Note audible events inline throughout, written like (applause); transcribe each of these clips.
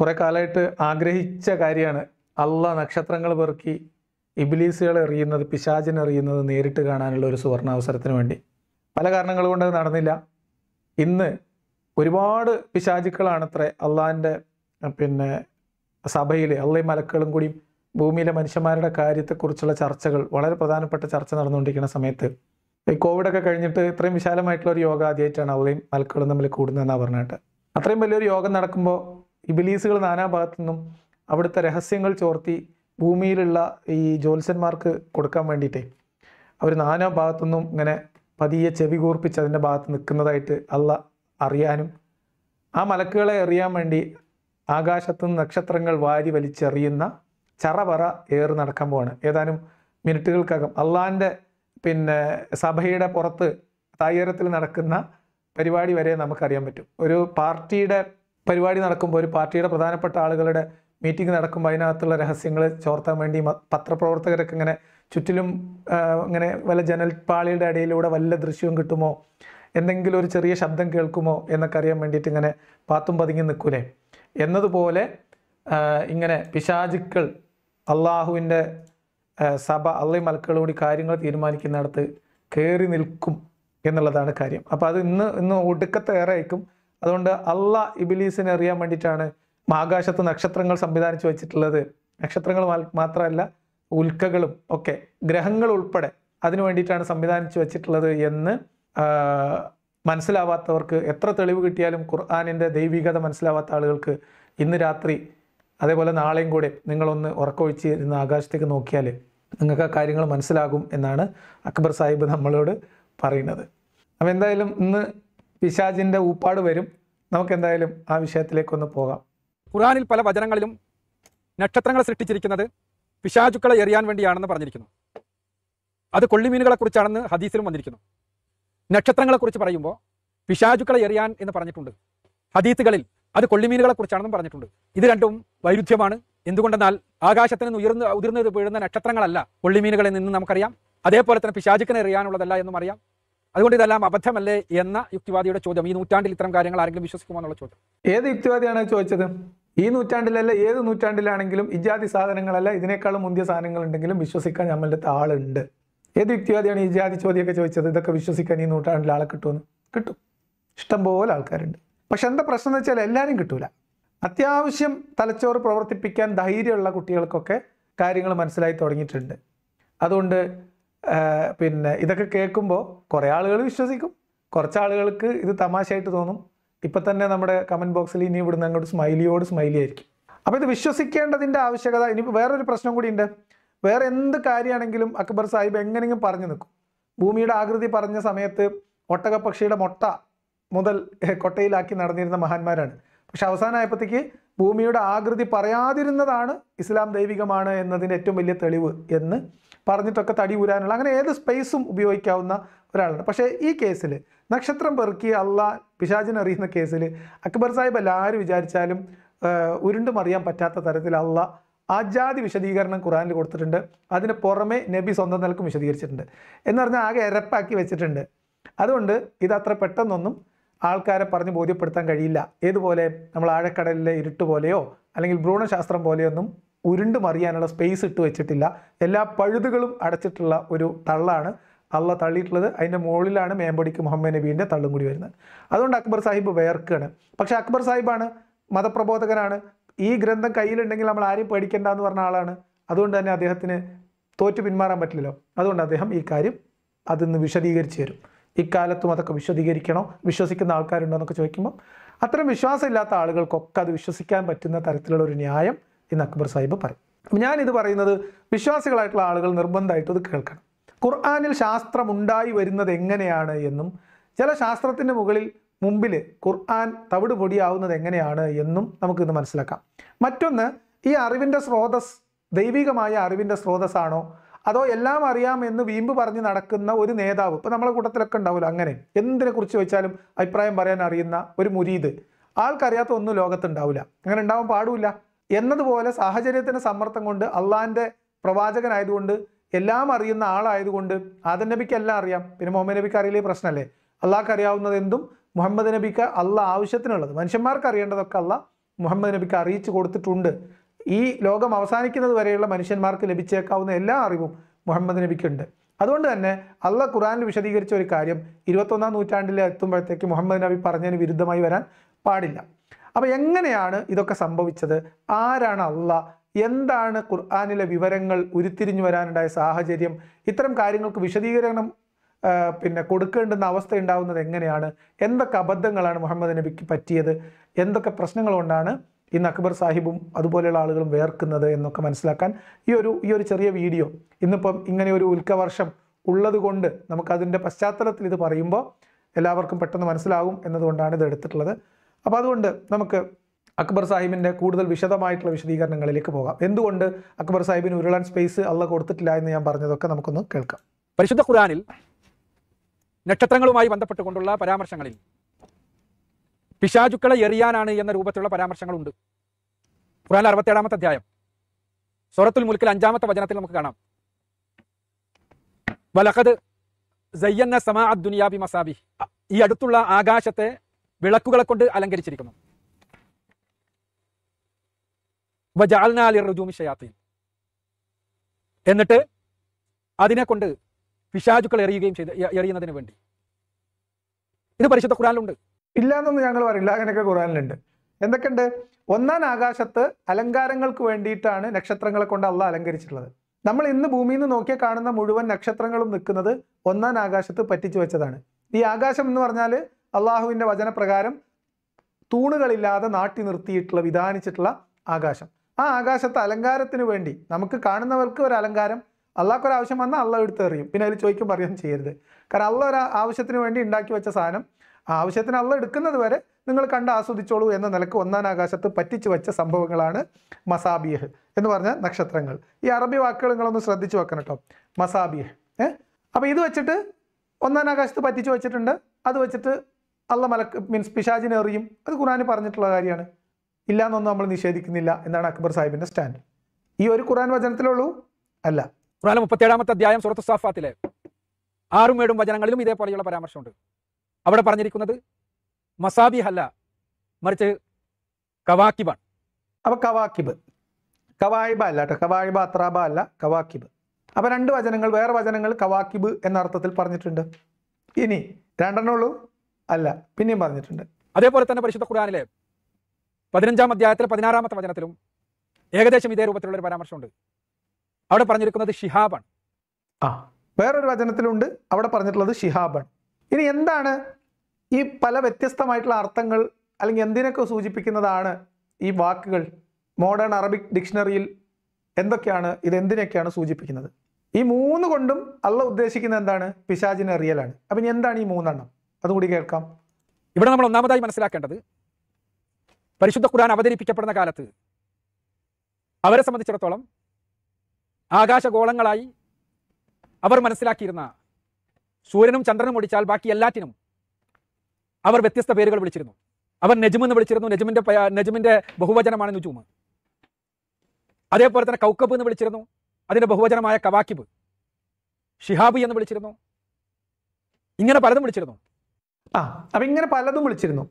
കുറേ കാലമായിട്ട് ആഗ്രഹിച്ച കാര്യമാണ് അള്ള നക്ഷത്രങ്ങൾ പെറുക്കി ഇബിലീസുകളെ എറിയുന്നത് പിശാചിനെ എറിയുന്നത് നേരിട്ട് കാണാനുള്ള ഒരു അവസരത്തിന് വേണ്ടി പല കാരണങ്ങൾ കൊണ്ട് നടന്നില്ല ഇന്ന് ഒരുപാട് അത്ര അള്ളാഹിൻ്റെ പിന്നെ സഭയിൽ അള്ളി മലക്കുകളും കൂടി ഭൂമിയിലെ മനുഷ്യന്മാരുടെ കാര്യത്തെക്കുറിച്ചുള്ള ചർച്ചകൾ വളരെ പ്രധാനപ്പെട്ട ചർച്ച നടന്നുകൊണ്ടിരിക്കുന്ന സമയത്ത് ഈ കോവിഡൊക്കെ കഴിഞ്ഞിട്ട് ഇത്രയും വിശാലമായിട്ടുള്ള ഒരു യോഗ ആദ്യമായിട്ടാണ് അവളെയും മലക്കുകളും തമ്മിൽ കൂടുന്നതെന്നാണ് പറഞ്ഞിട്ട് അത്രയും വലിയൊരു യോഗം നടക്കുമ്പോൾ ഇബിലീസുകൾ ഭാഗത്തു നിന്നും അവിടുത്തെ രഹസ്യങ്ങൾ ചോർത്തി ഭൂമിയിലുള്ള ഈ ജ്യോത്സ്യന്മാർക്ക് കൊടുക്കാൻ വേണ്ടിയിട്ടേ അവർ നാനാ നിന്നും ഇങ്ങനെ പതിയെ ചെവി കൂർപ്പിച്ച് അതിൻ്റെ ഭാഗത്ത് നിൽക്കുന്നതായിട്ട് അല്ല അറിയാനും ആ മലക്കുകളെ അറിയാൻ വേണ്ടി നിന്ന് നക്ഷത്രങ്ങൾ വാരി വലിച്ചെറിയുന്ന ചറപറ ഏറ് നടക്കാൻ പോവാണ് ഏതാനും മിനിറ്റുകൾക്കകം അള്ളാൻ്റെ പിന്നെ സഭയുടെ പുറത്ത് തായ്യരത്തിൽ നടക്കുന്ന പരിപാടി വരെ നമുക്കറിയാൻ പറ്റും ഒരു പാർട്ടിയുടെ പരിപാടി നടക്കുമ്പോൾ ഒരു പാർട്ടിയുടെ പ്രധാനപ്പെട്ട ആളുകളുടെ മീറ്റിംഗ് നടക്കുമ്പോൾ അതിനകത്തുള്ള രഹസ്യങ്ങൾ ചോർത്താൻ വേണ്ടി പത്രപ്രവർത്തകരൊക്കെ ഇങ്ങനെ ചുറ്റിലും ഇങ്ങനെ വല്ല ജനൽപ്പാളിയുടെ ഇടയിലൂടെ വല്ല ദൃശ്യവും കിട്ടുമോ എന്തെങ്കിലും ഒരു ചെറിയ ശബ്ദം കേൾക്കുമോ എന്നൊക്കെ അറിയാൻ വേണ്ടിയിട്ട് ഇങ്ങനെ പാത്തും പതുങ്ങി നിൽക്കൂലേ എന്നതുപോലെ ഇങ്ങനെ പിശാചുക്കൾ അള്ളാഹുവിൻ്റെ സഭ അള്ളി കൂടി കാര്യങ്ങൾ തീരുമാനിക്കുന്നിടത്ത് കയറി നിൽക്കും എന്നുള്ളതാണ് കാര്യം അപ്പോൾ അത് ഇന്ന് ഇന്ന് ഒടുക്കത്തേറെ ആയിരിക്കും അതുകൊണ്ട് അല്ല ഇബിലീസിനെ അറിയാൻ വേണ്ടിയിട്ടാണ് ആകാശത്ത് നക്ഷത്രങ്ങൾ സംവിധാനിച്ചു വെച്ചിട്ടുള്ളത് നക്ഷത്രങ്ങൾ മാത്രമല്ല ഉൽക്കകളും ഒക്കെ ഗ്രഹങ്ങൾ ഉൾപ്പെടെ അതിനു വേണ്ടിയിട്ടാണ് സംവിധാനിച്ചു വെച്ചിട്ടുള്ളത് എന്ന് മനസ്സിലാവാത്തവർക്ക് എത്ര തെളിവ് കിട്ടിയാലും ഖുർആാനിൻ്റെ ദൈവികത മനസ്സിലാവാത്ത ആളുകൾക്ക് ഇന്ന് രാത്രി അതേപോലെ നാളെയും കൂടെ നിങ്ങളൊന്ന് ഉറക്കമൊഴിച്ച് ഇന്ന് ആകാശത്തേക്ക് നോക്കിയാൽ നിങ്ങൾക്ക് ആ കാര്യങ്ങൾ മനസ്സിലാകും എന്നാണ് അക്ബർ സാഹിബ് നമ്മളോട് പറയുന്നത് അപ്പോൾ എന്തായാലും ഇന്ന് പിശാജിൻ്റെ ഊപ്പാട് വരും നമുക്കെന്തായാലും ആ വിഷയത്തിലേക്കൊന്ന് പോകാം ഖുറാനിൽ പല വചനങ്ങളിലും നക്ഷത്രങ്ങളെ സൃഷ്ടിച്ചിരിക്കുന്നത് പിശാചുക്കളെ എറിയാൻ വേണ്ടിയാണെന്ന് പറഞ്ഞിരിക്കുന്നു അത് കൊള്ളിമീനുകളെക്കുറിച്ചാണെന്ന് ഹദീസിലും വന്നിരിക്കുന്നു നക്ഷത്രങ്ങളെ കുറിച്ച് പറയുമ്പോൾ പിശാചുക്കളെ എറിയാൻ എന്ന് പറഞ്ഞിട്ടുണ്ട് ഹദീസുകളിൽ അത് കൊള്ളിമീനുകളെക്കുറിച്ചാണെന്നും പറഞ്ഞിട്ടുണ്ട് ഇത് രണ്ടും വൈരുദ്ധ്യമാണ് എന്തുകൊണ്ടെന്നാൽ ആകാശത്തിൽ നിന്ന് ഉയർന്ന് ഉതിർന്ന് വീഴുന്ന നക്ഷത്രങ്ങളല്ല കൊള്ളിമീനുകളിൽ നിന്ന് നമുക്കറിയാം അതേപോലെ തന്നെ പിശാചുക്കനെ എറിയാനുള്ളതല്ല എന്നും അറിയാം അതുകൊണ്ട് ഇതെല്ലാം അബദ്ധമല്ലേ എന്ന യുക്തിവാദിയുടെ ചോദ്യം ഈ നൂറ്റാണ്ടിൽ ഇത്തരം കാര്യങ്ങൾ ആരെങ്കിലും വിശ്വസിക്കുമോ എന്നുള്ള ചോദ്യം ഏത് യുക്തിവാദിയാണ് ചോദിച്ചത് ഈ നൂറ്റാണ്ടിലല്ല ഏത് നൂറ്റാണ്ടിലാണെങ്കിലും ഇജാതി സാധനങ്ങളല്ല ഇതിനേക്കാളും മുന്തിയ സാധനങ്ങൾ ഉണ്ടെങ്കിലും വിശ്വസിക്കാൻ നമ്മളുടെ ആളുണ്ട് ഏത് യുക്തിവാദിയാണ് ഈ ജാതി ചോദ്യമൊക്കെ ചോദിച്ചത് ഇതൊക്കെ വിശ്വസിക്കാൻ ഈ നൂറ്റാണ്ടിൽ ആളെ കിട്ടുമെന്ന് കിട്ടും ഇഷ്ടംപോലെ ആൾക്കാരുണ്ട് പക്ഷെ എന്താ പ്രശ്നം എന്ന് വെച്ചാൽ എല്ലാവരും കിട്ടൂല അത്യാവശ്യം തലച്ചോറ് പ്രവർത്തിപ്പിക്കാൻ ധൈര്യമുള്ള കുട്ടികൾക്കൊക്കെ കാര്യങ്ങൾ മനസ്സിലായി തുടങ്ങിയിട്ടുണ്ട് അതുകൊണ്ട് പിന്നെ ഇതൊക്കെ കേൾക്കുമ്പോൾ കുറേ ആളുകൾ വിശ്വസിക്കും കുറച്ച് ആളുകൾക്ക് ഇത് തമാശയായിട്ട് തോന്നും ഇപ്പം തന്നെ നമ്മുടെ കമൻറ്റ് ബോക്സിൽ ഇനി ഇവിടുന്ന് അങ്ങോട്ട് സ്മൈലിയോട് സ്മൈലി ആയിരിക്കും അപ്പോൾ ഇത് വിശ്വസിക്കേണ്ടതിൻ്റെ ആവശ്യകത ഇനി വേറൊരു പ്രശ്നം കൂടി ഉണ്ട് വേറെ എന്ത് കാര്യമാണെങ്കിലും അക്ബർ സാഹിബ് എങ്ങനെയെങ്കിലും പറഞ്ഞു നിൽക്കും ഭൂമിയുടെ ആകൃതി പറഞ്ഞ സമയത്ത് ഒട്ടകപ്പക്ഷിയുടെ മുട്ട മുതൽ കൊട്ടയിലാക്കി നടന്നിരുന്ന മഹാന്മാരാണ് പക്ഷെ അവസാനമായപ്പോഴത്തേക്ക് ഭൂമിയുടെ ആകൃതി പറയാതിരുന്നതാണ് ഇസ്ലാം ദൈവികമാണ് എന്നതിൻ്റെ ഏറ്റവും വലിയ തെളിവ് എന്ന് പറഞ്ഞിട്ടൊക്കെ തടി ഊരാനുള്ള അങ്ങനെ ഏത് സ്പേസും ഉപയോഗിക്കാവുന്ന ഒരാളാണ് പക്ഷേ ഈ കേസിൽ നക്ഷത്രം പെറുക്കി അള്ള പിശാചിനെ അറിയുന്ന കേസിൽ അക്ബർ സാഹിബ് അല്ല ആര് വിചാരിച്ചാലും ഉരുണ്ട് മറിയാൻ പറ്റാത്ത തരത്തിൽ അള്ള ആജാതി വിശദീകരണം ഖുറാനിൽ കൊടുത്തിട്ടുണ്ട് അതിന് പുറമെ നബി സ്വന്തം നിലക്കും വിശദീകരിച്ചിട്ടുണ്ട് എന്ന് പറഞ്ഞാൽ ആകെ ഇരപ്പാക്കി വെച്ചിട്ടുണ്ട് അതുകൊണ്ട് ഇതത്ര പെട്ടെന്നൊന്നും ആൾക്കാരെ പറഞ്ഞ് ബോധ്യപ്പെടുത്താൻ കഴിയില്ല ഏതുപോലെ നമ്മൾ ആഴക്കടലിലെ ഇരുട്ട് പോലെയോ അല്ലെങ്കിൽ ഭ്രൂണശാസ്ത്രം പോലെയൊന്നും ഉരുണ്ട് മറിയാനുള്ള സ്പേസ് ഇട്ട് വെച്ചിട്ടില്ല എല്ലാ പഴുതുകളും അടച്ചിട്ടുള്ള ഒരു തള്ളാണ് അള്ള തള്ളിയിട്ടുള്ളത് അതിൻ്റെ മുകളിലാണ് മേമ്പടിക്ക് മുഹമ്മദ് നബീൻ്റെ തള്ളും കൂടി വരുന്നത് അതുകൊണ്ട് അക്ബർ സാഹിബ് വേർക്കുകയാണ് പക്ഷേ അക്ബർ സാഹിബാണ് മതപ്രബോധകനാണ് ഈ ഗ്രന്ഥം കയ്യിലുണ്ടെങ്കിൽ നമ്മൾ ആരെയും പേടിക്കേണ്ട എന്ന് പറഞ്ഞ ആളാണ് അതുകൊണ്ട് തന്നെ അദ്ദേഹത്തിന് തോറ്റു പിന്മാറാൻ പറ്റില്ലല്ലോ അതുകൊണ്ട് അദ്ദേഹം ഈ കാര്യം നിന്ന് വിശദീകരിച്ച് തരും ഇക്കാലത്തും അതൊക്കെ വിശദീകരിക്കണോ വിശ്വസിക്കുന്ന ആൾക്കാരുണ്ടോ എന്നൊക്കെ ചോദിക്കുമ്പോൾ അത്തരം വിശ്വാസമില്ലാത്ത ആളുകൾക്കൊക്കെ അത് വിശ്വസിക്കാൻ പറ്റുന്ന തരത്തിലുള്ള ഒരു ന്യായം എന്ന് അക്ബർ സാഹിബ് പറയും ഞാനിത് പറയുന്നത് വിശ്വാസികളായിട്ടുള്ള ആളുകൾ നിർബന്ധമായിട്ടും ഇത് കേൾക്കണം ഖുർആാനിൽ ശാസ്ത്രമുണ്ടായി വരുന്നത് എങ്ങനെയാണ് എന്നും ചില ശാസ്ത്രത്തിൻ്റെ മുകളിൽ മുമ്പിൽ ഖുർആൻ തവിട് പൊടിയാവുന്നത് എങ്ങനെയാണ് എന്നും നമുക്കിന്ന് മനസ്സിലാക്കാം മറ്റൊന്ന് ഈ അറിവിൻ്റെ സ്രോതസ് ദൈവികമായ അറിവിൻ്റെ സ്രോതസ്സാണോ അതോ എല്ലാം അറിയാം എന്ന് വീമ്പ് പറഞ്ഞ് നടക്കുന്ന ഒരു നേതാവ് ഇപ്പം നമ്മളെ കൂട്ടത്തിലൊക്കെ ഉണ്ടാവില്ല അങ്ങനെ എന്തിനെക്കുറിച്ച് വെച്ചാലും അഭിപ്രായം പറയാൻ അറിയുന്ന ഒരു മുരീത് ആൾക്കറിയാത്ത ഒന്നും ലോകത്തുണ്ടാവില്ല അങ്ങനെ ഉണ്ടാവാൻ പാടില്ല എന്നതുപോലെ സാഹചര്യത്തിന് സമ്മർദ്ദം കൊണ്ട് അള്ളാഹിൻ്റെ പ്രവാചകനായതുകൊണ്ട് എല്ലാം അറിയുന്ന ആളായതുകൊണ്ട് ആദൻ നബിക്ക് എല്ലാം അറിയാം പിന്നെ മുഹമ്മദ് നബിക്ക് അറിയില്ലേ പ്രശ്നമല്ലേ അള്ളാഹ്ക്ക് അറിയാവുന്നത് എന്തും മുഹമ്മദ് നബിക്ക് അള്ള ആവശ്യത്തിനുള്ളത് മനുഷ്യന്മാർക്ക് അറിയേണ്ടതൊക്കെ അള്ളാഹ് മുഹമ്മദ് നബിക്ക് അറിയിച്ചു കൊടുത്തിട്ടുണ്ട് ഈ ലോകം അവസാനിക്കുന്നത് വരെയുള്ള മനുഷ്യന്മാർക്ക് ലഭിച്ചേക്കാവുന്ന എല്ലാ അറിവും മുഹമ്മദ് നബിക്കുണ്ട് അതുകൊണ്ട് തന്നെ അള്ള ഖുറാനിൽ വിശദീകരിച്ച ഒരു കാര്യം ഇരുപത്തൊന്നാം നൂറ്റാണ്ടിൽ എത്തുമ്പോഴത്തേക്ക് മുഹമ്മദ് നബി പറഞ്ഞതിന് വിരുദ്ധമായി വരാൻ പാടില്ല അപ്പോൾ എങ്ങനെയാണ് ഇതൊക്കെ സംഭവിച്ചത് ആരാണ് അള്ള എന്താണ് ഖുർആാനിലെ വിവരങ്ങൾ ഉരുത്തിരിഞ്ഞു വരാനുണ്ടായ സാഹചര്യം ഇത്തരം കാര്യങ്ങൾക്ക് വിശദീകരണം പിന്നെ കൊടുക്കേണ്ടുന്ന അവസ്ഥ ഉണ്ടാവുന്നത് എങ്ങനെയാണ് എന്തൊക്കെ അബദ്ധങ്ങളാണ് മുഹമ്മദ് നബിക്ക് പറ്റിയത് എന്തൊക്കെ പ്രശ്നങ്ങൾ കൊണ്ടാണ് ഇന്ന് അക്ബർ സാഹിബും അതുപോലെയുള്ള ആളുകളും വേർക്കുന്നത് എന്നൊക്കെ മനസ്സിലാക്കാൻ ഈ ഒരു ഈ ഒരു ചെറിയ വീഡിയോ ഇന്നിപ്പം ഇങ്ങനെ ഒരു ഉൽക്കവർഷം ഉള്ളത് കൊണ്ട് നമുക്കതിൻ്റെ പശ്ചാത്തലത്തിൽ ഇത് പറയുമ്പോൾ എല്ലാവർക്കും പെട്ടെന്ന് മനസ്സിലാകും എന്നതുകൊണ്ടാണ് ഇത് എടുത്തിട്ടുള്ളത് അപ്പോൾ അതുകൊണ്ട് നമുക്ക് അക്ബർ സാഹിബിൻ്റെ കൂടുതൽ വിശദമായിട്ടുള്ള വിശദീകരണങ്ങളിലേക്ക് പോകാം എന്തുകൊണ്ട് അക്ബർ സാഹിബിന് ഉരുളാൻ സ്പേസ് അല്ല കൊടുത്തിട്ടില്ല എന്ന് ഞാൻ പറഞ്ഞതൊക്കെ നമുക്കൊന്ന് കേൾക്കാം പരിശുദ്ധ ഖുർആാനിൽ നക്ഷത്രങ്ങളുമായി ബന്ധപ്പെട്ടുകൊണ്ടുള്ള പരാമർശങ്ങളിൽ പിശാചുക്കളെ എറിയാനാണ് എന്ന രൂപത്തിലുള്ള പരാമർശങ്ങളുണ്ട് ഖുർആാനിൽ അറുപത്തേഴാമത്തെ അധ്യായം സൂറത്തുൽ മുൽക്കിൽ അഞ്ചാമത്തെ വചനത്തിൽ നമുക്ക് കാണാം വലഖദ് സയ്യന്ന സമാ മസാബി ഈ അടുത്തുള്ള ആകാശത്തെ വിളക്കുകളെ കൊണ്ട് അലങ്കരിച്ചിരിക്കുന്നു എന്നിട്ട് അതിനെ കൊണ്ട് പിശാചുക്കൾ എറിയുകയും ചെയ്ത് എറിയുന്നതിന് വേണ്ടി ഇത് പരിശുദ്ധ ഖുറാനിലുണ്ട് എന്നൊന്നും ഞങ്ങൾ പറയില്ല അങ്ങനെയൊക്കെ ഖുറാനിലുണ്ട് എന്തൊക്കെയുണ്ട് ഒന്നാം ആകാശത്ത് അലങ്കാരങ്ങൾക്ക് വേണ്ടിയിട്ടാണ് നക്ഷത്രങ്ങളെ കൊണ്ട് അള്ള അലങ്കരിച്ചിട്ടുള്ളത് നമ്മൾ ഇന്ന് ഭൂമിയിൽ നിന്ന് നോക്കിയാൽ കാണുന്ന മുഴുവൻ നക്ഷത്രങ്ങളും നിൽക്കുന്നത് ഒന്നാം ആകാശത്ത് പറ്റിച്ചു വെച്ചതാണ് ഈ ആകാശം എന്ന് പറഞ്ഞാൽ അള്ളാഹുവിൻ്റെ വചനപ്രകാരം തൂണുകളില്ലാതെ നാട്ടി നിർത്തിയിട്ടുള്ള വിധാനിച്ചിട്ടുള്ള ആകാശം ആ ആകാശത്തെ അലങ്കാരത്തിന് വേണ്ടി നമുക്ക് കാണുന്നവർക്ക് ഒരു അലങ്കാരം അള്ളാഹ്ക്കൊരു ആവശ്യം വന്നാൽ അള്ളാഹ് എറിയും പിന്നെ അതിൽ ചോദിക്കും പറയും ചെയ്യരുത് കാരണം അള്ള ഒരു ആവശ്യത്തിന് വേണ്ടി ഉണ്ടാക്കി വെച്ച സാധനം ആ ആവശ്യത്തിന് അള്ള എടുക്കുന്നത് വരെ നിങ്ങൾ കണ്ട് ആസ്വദിച്ചോളൂ എന്ന നിലക്ക് ഒന്നാം ആകാശത്ത് പറ്റിച്ചു വെച്ച സംഭവങ്ങളാണ് മസാബിയഹ് എന്ന് പറഞ്ഞ നക്ഷത്രങ്ങൾ ഈ അറബി വാക്കുകൾ നിങ്ങളൊന്ന് ശ്രദ്ധിച്ചു വെക്കണം കേട്ടോ മസാബിയഹ് ഏഹ് അപ്പോൾ ഇത് വെച്ചിട്ട് ഒന്നാം ആകാശത്ത് പറ്റിച്ചു വെച്ചിട്ടുണ്ട് അത് വെച്ചിട്ട് അള്ള മലക്ക് മീൻസ് പിശാജിനെ എറിയും അത് ഖുറാൻ പറഞ്ഞിട്ടുള്ള കാര്യമാണ് ഇല്ല എന്നൊന്നും നമ്മൾ നിഷേധിക്കുന്നില്ല എന്നാണ് അക്ബർ സാഹിബിന്റെ സ്റ്റാൻഡ് ഈ ഒരു ഖുറാൻ വചനത്തിലുള്ളൂ അല്ല ഖുറാനിലെ മുപ്പത്തിയേഴാമത്തെ അധ്യായം സുഹൃത്ത് സാഫാത്തിലെ ആറും ഏഴും വചനങ്ങളിലും ഇതേപോലെയുള്ള പരാമർശമുണ്ട് അവിടെ പറഞ്ഞിരിക്കുന്നത് മസാബി ഹല്ല മറിച്ച് കവാക്കിബാണ് അപ്പൊ കവാക്കിബ് കവായിബ അല്ല കേട്ടോ കവായിബ അത്രാബ അല്ല കവാക്കിബ് അപ്പൊ രണ്ട് വചനങ്ങൾ വേറെ വചനങ്ങൾ കവാക്കിബ് എന്ന അർത്ഥത്തിൽ പറഞ്ഞിട്ടുണ്ട് ഇനി രണ്ടെണ്ണമുള്ളൂ അല്ല പിന്നെയും പറഞ്ഞിട്ടുണ്ട് അതേപോലെ തന്നെ പരിശുദ്ധ ഖുർആാനിലെ പതിനഞ്ചാം അധ്യായത്തിലെ പതിനാറാമത്തെ വചനത്തിലും ഏകദേശം ഇതേ രൂപത്തിലുള്ള ഒരു പരാമർശമുണ്ട് അവിടെ പറഞ്ഞിരിക്കുന്നത് ഷിഹാബാണ് ആ വേറൊരു വചനത്തിലുണ്ട് അവിടെ പറഞ്ഞിട്ടുള്ളത് ഷിഹാബൻ ഇനി എന്താണ് ഈ പല വ്യത്യസ്തമായിട്ടുള്ള അർത്ഥങ്ങൾ അല്ലെങ്കിൽ എന്തിനൊക്കെ സൂചിപ്പിക്കുന്നതാണ് ഈ വാക്കുകൾ മോഡേൺ അറബിക് ഡിക്ഷണറിയിൽ എന്തൊക്കെയാണ് ഇത് എന്തിനൊക്കെയാണ് സൂചിപ്പിക്കുന്നത് ഈ മൂന്ന് കൊണ്ടും അള്ള ഉദ്ദേശിക്കുന്നത് എന്താണ് പിശാചിനെ അറിയലാണ് അപ്പം ഇനി എന്താണ് ഈ മൂന്നെണ്ണം അതുകൂടി കേൾക്കാം ഇവിടെ നമ്മൾ ഒന്നാമതായി മനസ്സിലാക്കേണ്ടത് പരിശുദ്ധ ഖുർആൻ അവതരിപ്പിക്കപ്പെടുന്ന കാലത്ത് അവരെ സംബന്ധിച്ചിടത്തോളം ആകാശഗോളങ്ങളായി അവർ മനസ്സിലാക്കിയിരുന്ന സൂര്യനും ചന്ദ്രനും ഒടിച്ചാൽ ബാക്കി എല്ലാറ്റിനും അവർ വ്യത്യസ്ത പേരുകൾ വിളിച്ചിരുന്നു അവർ നജുമെന്ന് വിളിച്ചിരുന്നു നജുമിന്റെ നജുമിന്റെ ബഹുവചനമാണ് നുജൂമ് അതേപോലെ തന്നെ കൗക്കബ് എന്ന് വിളിച്ചിരുന്നു അതിന്റെ ബഹുവചനമായ കവാക്കിബ് ഷിഹാബി എന്ന് വിളിച്ചിരുന്നു ഇങ്ങനെ പലതും വിളിച്ചിരുന്നു ആ അപ്പൊ ഇങ്ങനെ പലതും വിളിച്ചിരുന്നു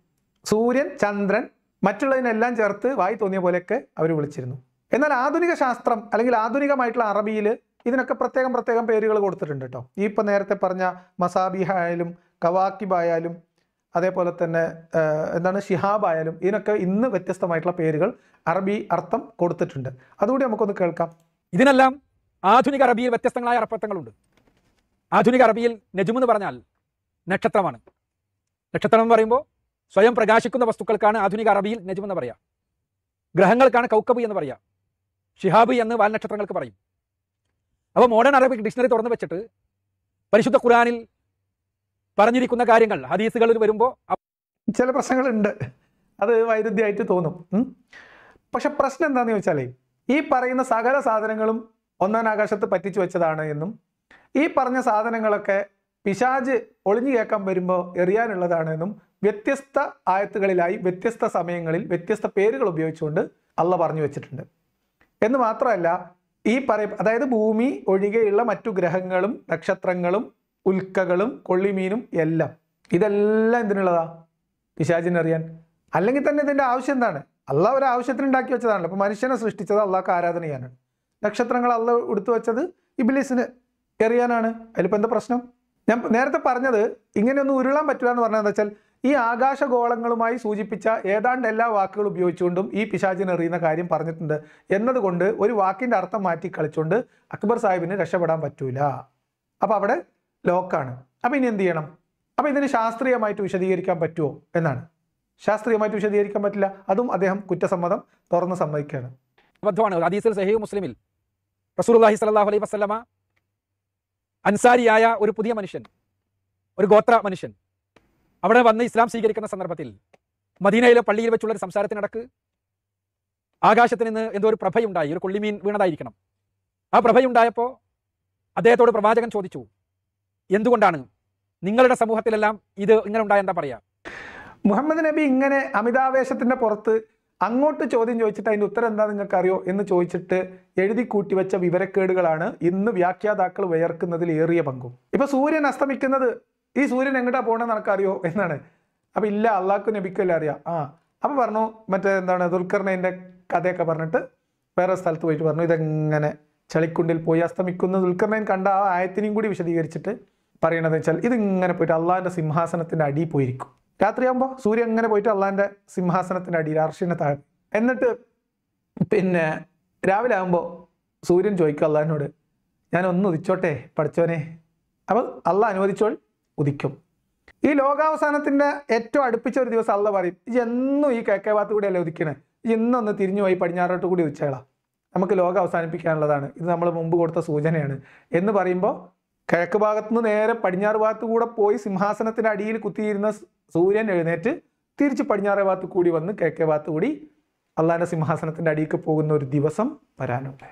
സൂര്യൻ ചന്ദ്രൻ മറ്റുള്ളതിനെല്ലാം ചേർത്ത് വായി തോന്നിയ പോലെയൊക്കെ അവർ വിളിച്ചിരുന്നു എന്നാൽ ആധുനിക ശാസ്ത്രം അല്ലെങ്കിൽ ആധുനികമായിട്ടുള്ള അറബിയിൽ ഇതിനൊക്കെ പ്രത്യേകം പ്രത്യേകം പേരുകൾ കൊടുത്തിട്ടുണ്ട് കേട്ടോ ഈ ഇപ്പൊ നേരത്തെ പറഞ്ഞ മസാബിഹ ആയാലും കവാക്കിബ് ആയാലും അതേപോലെ തന്നെ എന്താണ് ഷിഹാബ് ആയാലും ഇതിനൊക്കെ ഇന്ന് വ്യത്യസ്തമായിട്ടുള്ള പേരുകൾ അറബി അർത്ഥം കൊടുത്തിട്ടുണ്ട് അതുകൂടി നമുക്കൊന്ന് കേൾക്കാം ഇതിനെല്ലാം ആധുനിക അറബിയിൽ വ്യത്യസ്തങ്ങളായ അർപ്പത്തങ്ങളുണ്ട് ആധുനിക അറബിയിൽ നജുമെന്ന് പറഞ്ഞാൽ നക്ഷത്രമാണ് നക്ഷത്രം എന്ന് പറയുമ്പോൾ സ്വയം പ്രകാശിക്കുന്ന വസ്തുക്കൾക്കാണ് ആധുനിക അറബിയിൽ നജ്മ എന്ന് ഗ്രഹങ്ങൾക്കാണ് കൗക്കബി എന്ന് പറയാം ഷിഹാബി എന്ന് വാൽനക്ഷത്രങ്ങൾക്ക് പറയും അപ്പോൾ മോഡേൺ അറബിക് ഡിക്ഷണറി തുറന്നു വെച്ചിട്ട് പരിശുദ്ധ ഖുറാനിൽ പറഞ്ഞിരിക്കുന്ന കാര്യങ്ങൾ ഹദീസുകളിൽ വരുമ്പോൾ ചില പ്രശ്നങ്ങളുണ്ട് അത് വൈരുദ്ധ്യമായിട്ട് തോന്നും പക്ഷെ പ്രശ്നം എന്താണെന്ന് ചോദിച്ചാൽ ഈ പറയുന്ന സകല സാധനങ്ങളും ഒന്നാം ആകാശത്ത് പറ്റിച്ചു വെച്ചതാണ് എന്നും ഈ പറഞ്ഞ സാധനങ്ങളൊക്കെ പിശാജ് ഒളിഞ്ഞു കേൾക്കാൻ വരുമ്പോൾ എറിയാനുള്ളതാണെന്നും വ്യത്യസ്ത ആയത്തുകളിലായി വ്യത്യസ്ത സമയങ്ങളിൽ വ്യത്യസ്ത പേരുകൾ ഉപയോഗിച്ചുകൊണ്ട് അല്ല പറഞ്ഞു വെച്ചിട്ടുണ്ട് എന്ന് മാത്രമല്ല ഈ പറയ അതായത് ഭൂമി ഒഴികെയുള്ള മറ്റു ഗ്രഹങ്ങളും നക്ഷത്രങ്ങളും ഉൽക്കകളും കൊള്ളിമീനും എല്ലാം ഇതെല്ലാം എന്തിനുള്ളതാ പിശാചിനറിയാൻ അല്ലെങ്കിൽ തന്നെ ഇതിൻ്റെ ആവശ്യം എന്താണ് അല്ല ഒരു ആവശ്യത്തിന് ഉണ്ടാക്കി വെച്ചതാണല്ലോ അപ്പോൾ മനുഷ്യനെ സൃഷ്ടിച്ചത് അള്ളാഹ്ക്ക് ആരാധന ചെയ്യാനാണ് നക്ഷത്രങ്ങൾ അള്ള എടുത്തു വെച്ചത് ഇബിലിസിന് എറിയാനാണ് അതിലിപ്പോൾ എന്താ പ്രശ്നം ഞാൻ നേരത്തെ പറഞ്ഞത് ഇങ്ങനെയൊന്നും ഉരുളാൻ പറ്റില്ല എന്ന് പറഞ്ഞതെന്ന് വെച്ചാൽ ഈ ആകാശഗോളങ്ങളുമായി സൂചിപ്പിച്ച ഏതാണ്ട് എല്ലാ വാക്കുകൾ ഉപയോഗിച്ചുകൊണ്ടും ഈ എറിയുന്ന കാര്യം പറഞ്ഞിട്ടുണ്ട് എന്നതുകൊണ്ട് ഒരു വാക്കിൻ്റെ അർത്ഥം മാറ്റി കളിച്ചുകൊണ്ട് അക്ബർ സാഹിബിന് രക്ഷപ്പെടാൻ പറ്റൂല അപ്പോൾ അവിടെ ലോക്കാണ് അപ്പോൾ ഇനി എന്ത് ചെയ്യണം അപ്പോൾ ഇതിന് ശാസ്ത്രീയമായിട്ട് വിശദീകരിക്കാൻ പറ്റുമോ എന്നാണ് ശാസ്ത്രീയമായിട്ട് വിശദീകരിക്കാൻ പറ്റില്ല അതും അദ്ദേഹം കുറ്റസമ്മതം തുറന്ന് സമ്മതിക്കുകയാണ് അബദ്ധമാണ് ഹദീസിൽ സഹീഹ് മുസ്ലിമിൽ റസൂലുള്ളാഹി അലൈഹി അലൈഹി വസ്ലമ അൻസാരിയായ ഒരു പുതിയ മനുഷ്യൻ ഒരു ഗോത്ര മനുഷ്യൻ അവിടെ വന്ന് ഇസ്ലാം സ്വീകരിക്കുന്ന സന്ദർഭത്തിൽ മദീനയിലെ പള്ളിയിൽ വെച്ചുള്ള ഒരു സംസാരത്തിനടക്ക് ആകാശത്ത് നിന്ന് എന്തോ ഒരു പ്രഭയുണ്ടായി ഒരു കൊള്ളിമീൻ വീണതായിരിക്കണം ആ പ്രഭയുണ്ടായപ്പോൾ അദ്ദേഹത്തോട് പ്രവാചകൻ ചോദിച്ചു എന്തുകൊണ്ടാണ് നിങ്ങളുടെ സമൂഹത്തിലെല്ലാം ഇത് ഇങ്ങനെ ഉണ്ടായ എന്താ മുഹമ്മദ് നബി ഇങ്ങനെ അമിതാവേശത്തിന്റെ പുറത്ത് അങ്ങോട്ട് ചോദ്യം ചോദിച്ചിട്ട് അതിൻ്റെ ഉത്തരം എന്താ നിങ്ങൾക്കറിയോ എന്ന് ചോദിച്ചിട്ട് എഴുതി കൂട്ടിവെച്ച വിവരക്കേടുകളാണ് ഇന്ന് വ്യാഖ്യാതാക്കൾ വിയർക്കുന്നതിൽ ഏറിയ പങ്കും ഇപ്പൊ സൂര്യൻ അസ്തമിക്കുന്നത് ഈ സൂര്യൻ എങ്ങോട്ടാ പോകണമെന്ന് നിനക്കറിയോ എന്നാണ് അപ്പൊ ഇല്ല അള്ളാഹ്ക്കു നബിക്കല്ല അറിയാം ആ അപ്പൊ പറഞ്ഞു മറ്റേ എന്താണ് ദുൽഖർണയിന്റെ കഥയൊക്കെ പറഞ്ഞിട്ട് വേറെ സ്ഥലത്ത് പോയിട്ട് പറഞ്ഞു ഇതെങ്ങനെ ചളിക്കുണ്ടിൽ പോയി അസ്തമിക്കുന്ന ദുൽഖർണയൻ കണ്ട ആ ആയത്തിനെയും കൂടി വിശദീകരിച്ചിട്ട് പറയണതെന്ന് വെച്ചാൽ ഇതിങ്ങനെ പോയിട്ട് അള്ളാഹിന്റെ സിംഹാസനത്തിന്റെ അടിയിൽ പോയിരിക്കും രാത്രിയാകുമ്പോൾ സൂര്യൻ അങ്ങനെ പോയിട്ട് അള്ളാൻ്റെ സിംഹാസനത്തിൻ്റെ അടിയിൽ അർഷിനെ താഴെ എന്നിട്ട് പിന്നെ രാവിലെ ആകുമ്പോൾ സൂര്യൻ ചോദിക്കും അള്ളാഹിനോട് ഞാൻ ഒന്ന് ഉദിച്ചോട്ടെ പഠിച്ചവനെ അപ്പോൾ അള്ളാഹ് അനുവദിച്ചോൾ ഉദിക്കും ഈ ലോകാവസാനത്തിൻ്റെ ഏറ്റവും അടുപ്പിച്ച ഒരു ദിവസം അള്ള പറയും ഇത് എന്നും ഈ കിഴക്കേ ഭാഗത്ത് അല്ലേ ഉദിക്കണേ ഇന്നൊന്ന് തിരിഞ്ഞു പോയി പടിഞ്ഞാറോട്ട് കൂടി ഉച്ചകളാണ് നമുക്ക് ലോകം അവസാനിപ്പിക്കാനുള്ളതാണ് ഇത് നമ്മൾ മുമ്പ് കൊടുത്ത സൂചനയാണ് എന്ന് പറയുമ്പോൾ കിഴക്ക് ഭാഗത്തുനിന്ന് നേരെ പടിഞ്ഞാറ് ഭാഗത്ത് കൂടെ പോയി സിംഹാസനത്തിന്റെ അടിയിൽ കുത്തിയിരുന്ന സൂര്യൻ എഴുന്നേറ്റ് തിരിച്ച് പടിഞ്ഞാറേ ഭാഗത്ത് കൂടി വന്ന് കിഴക്കേ ഭാഗത്ത് കൂടി അള്ളാഹാൻ്റെ സിംഹാസനത്തിന്റെ അടിയിലേക്ക് പോകുന്ന ഒരു ദിവസം വരാനുണ്ട്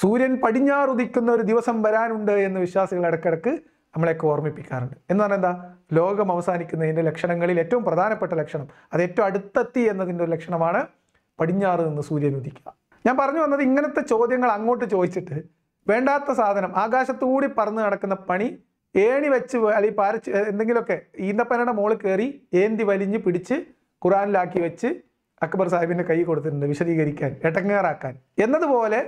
സൂര്യൻ പടിഞ്ഞാറുദിക്കുന്ന ഒരു ദിവസം വരാനുണ്ട് എന്ന് വിശ്വാസികൾ ഇടക്കിടക്ക് നമ്മളെയൊക്കെ ഓർമ്മിപ്പിക്കാറുണ്ട് എന്ന് പറഞ്ഞാൽ എന്താ ലോകം അവസാനിക്കുന്നതിൻ്റെ ലക്ഷണങ്ങളിൽ ഏറ്റവും പ്രധാനപ്പെട്ട ലക്ഷണം അത് ഏറ്റവും അടുത്തെത്തി എന്നതിൻ്റെ ഒരു ലക്ഷണമാണ് പടിഞ്ഞാറ് നിന്ന് സൂര്യൻ ഉദിക്കുക ഞാൻ പറഞ്ഞു വന്നത് ഇങ്ങനത്തെ ചോദ്യങ്ങൾ അങ്ങോട്ട് ചോദിച്ചിട്ട് വേണ്ടാത്ത സാധനം ആകാശത്തുകൂടി പറന്ന് നടക്കുന്ന പണി ഏണി വെച്ച് അല്ലെങ്കിൽ പാരച്ച് എന്തെങ്കിലുമൊക്കെ ഈന്തപ്പനയുടെ മോള് കയറി ഏന്തി വലിഞ്ഞ് പിടിച്ച് ഖുറാനിലാക്കി വെച്ച് അക്ബർ സാഹിബിൻ്റെ കൈ കൊടുത്തിട്ടുണ്ട് വിശദീകരിക്കാൻ എട്ടങ്ങാറാക്കാൻ എന്നതുപോലെ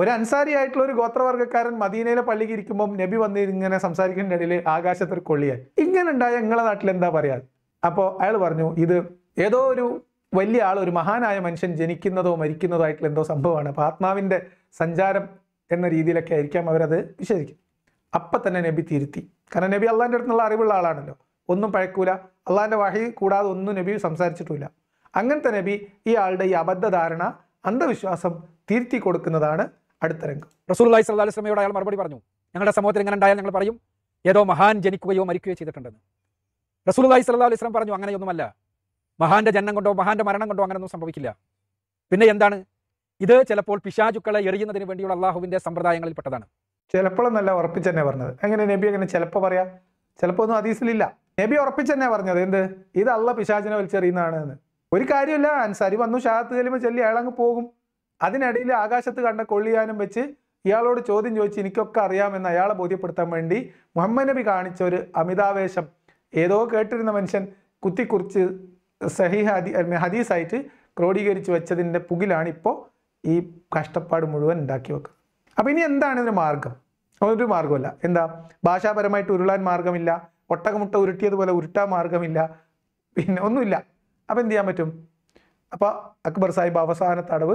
ഒരു അൻസാരിയായിട്ടുള്ള ഒരു ഗോത്രവർഗ്ഗക്കാരൻ മദീനയിലെ പള്ളിക്ക് ഇരിക്കുമ്പം നബി വന്ന് ഇങ്ങനെ സംസാരിക്കുന്ന ഇടയിൽ ആകാശത്തിൽ കൊള്ളിയാൻ ഇങ്ങനെ ഉണ്ടായ നിങ്ങളുടെ നാട്ടിൽ എന്താ പറയാ അപ്പോൾ അയാൾ പറഞ്ഞു ഇത് ഏതോ ഒരു വലിയ ആൾ ഒരു മഹാനായ മനുഷ്യൻ ജനിക്കുന്നതോ മരിക്കുന്നതോ ആയിട്ടുള്ള എന്തോ സംഭവമാണ് അപ്പോൾ ആത്മാവിൻ്റെ സഞ്ചാരം എന്ന രീതിയിലൊക്കെ ആയിരിക്കാം അവരത് വിശ്വസിക്കും അപ്പം തന്നെ നബി തിരുത്തി കാരണം നബി അള്ളാൻ്റെ അടുത്തുള്ള അറിവുള്ള ആളാണല്ലോ ഒന്നും പഴക്കൂല അള്ളാൻ്റെ വഴി കൂടാതെ ഒന്നും നബി സംസാരിച്ചിട്ടില്ല അങ്ങനത്തെ നബി ഈ ആളുടെ ഈ അബദ്ധധാരണ അന്ധവിശ്വാസം തിരുത്തി കൊടുക്കുന്നതാണ് അടുത്ത രംഗം റസൂല്ലായി സല്ലാ സ്വലമയോട് അയാൾ മറുപടി പറഞ്ഞു ഞങ്ങളുടെ സമൂഹത്തിൽ ഇങ്ങനെ ഉണ്ടായാൽ ഞങ്ങൾ പറയും ഏതോ മഹാൻ ജനിക്കുകയോ മരിക്കുകയോ ചെയ്തിട്ടുണ്ടെന്ന് റസൂല്ലായി സല്ലാ അലൈഹി സ്വലം പറഞ്ഞു അങ്ങനെയൊന്നുമല്ല മഹാന്റെ ജന്മം കൊണ്ടോ മഹാന്റെ മരണം കൊണ്ടോ അങ്ങനെയൊന്നും സംഭവിക്കില്ല പിന്നെ എന്താണ് ഇത് ചിലപ്പോൾ പിശാചുക്കളെ എറിയുന്നതിന് വേണ്ടിയുള്ള അള്ളാഹുവിന്റെ സമ്പ്രദായങ്ങളിൽപ്പെട്ടതാണ് ചിലപ്പോൾ ഉറപ്പിച്ച് ഉറപ്പിച്ചെന്നെ പറഞ്ഞത് എങ്ങനെ നബി അങ്ങനെ ചിലപ്പോൾ പറയാ ചിലപ്പോൾ ഒന്നും അതീസിലില്ല നബി ഉറപ്പിച്ചെന്നെ പറഞ്ഞത് എന്ത് ഇത് അള്ള പിശാചിനെ വലിച്ചെറിയുന്നതാണ് എന്ന് ഒരു കാര്യമില്ല അൻസാരി വന്നു ഷാത്ത് ചെല്ലുമ്പോൾ ചെല്ലി അയാളങ്ങ് പോകും അതിനിടയിൽ ആകാശത്ത് കണ്ട കൊള്ളിയാനും വെച്ച് ഇയാളോട് ചോദ്യം ചോദിച്ച് എനിക്കൊക്കെ അറിയാമെന്ന് അയാളെ ബോധ്യപ്പെടുത്താൻ വേണ്ടി മുഹമ്മദ് നബി കാണിച്ച ഒരു അമിതാവേശം ഏതോ കേട്ടിരുന്ന മനുഷ്യൻ കുത്തിക്കുറിച്ച് സഹി ഹദീസായിട്ട് ക്രോഡീകരിച്ച് വെച്ചതിൻ്റെ പുകിലാണ് ഇപ്പോൾ ഈ കഷ്ടപ്പാട് മുഴുവൻ ഉണ്ടാക്കി വെക്കുന്നത് അപ്പോൾ ഇനി എന്താണ് ഇതിന് മാർഗം ഒരു മാർഗമല്ല എന്താ ഭാഷാപരമായിട്ട് ഉരുളാൻ മാർഗമില്ല ഒട്ടകമുട്ട ഉരുട്ടിയതുപോലെ ഉരുട്ടാൻ മാർഗമില്ല പിന്നെ ഒന്നുമില്ല അപ്പം എന്ത് ചെയ്യാൻ പറ്റും അപ്പോൾ അക്ബർ സാഹിബ് അവസാന തടവ്